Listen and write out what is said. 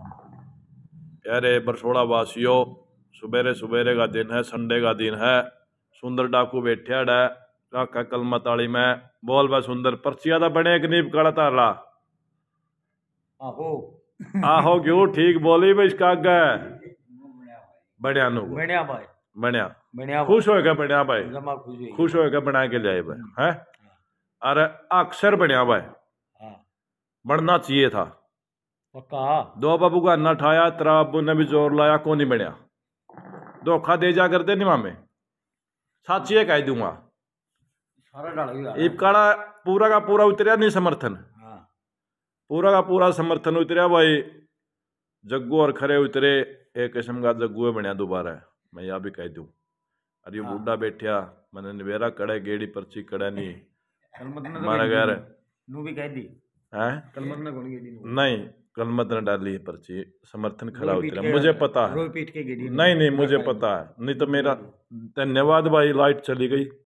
प्यारे बरसोड़ा वासियों सबेरे सबेरे का दिन है संडे का दिन है सुंदर डाकू बैठे है काका कलमा ताली में बोल बा सुंदर पर्चिया का बने एक नीब कड़ा तारा आहो आहो क्यों ठीक बोली भाई इसका अग है बढ़िया नु बढ़िया भाई बढ़िया बढ़िया खुश होएगा बढ़िया भाई खुश होएगा बना के जाए भाई है हाँ। अरे अक्सर बढ़िया भाई हाँ। बनना चाहिए था पक्का दो बाबू का अन्ना ठाया तेरा बाबू ने भी जोर लाया को नहीं मिलया धोखा दे जा करते नहीं मामे सच ये कह दूंगा इपकाड़ा पूरा का पूरा उतरिया नहीं समर्थन हाँ। पूरा का पूरा समर्थन उतरिया भाई जग्गू और खरे उतरे एक किस्म का जग्गू बनया दोबारा मैं यहाँ भी कह दू अरे हाँ। बूढ़ा बैठिया मैंने निवेरा कड़े गेड़ी पर्ची कड़े नी तो मारा गया नहीं कलमत न डाली है पर्ची समर्थन खड़ा हो गया मुझे पता है नहीं नहीं तो मुझे पता है नहीं तो मेरा धन्यवाद भाई लाइट चली गई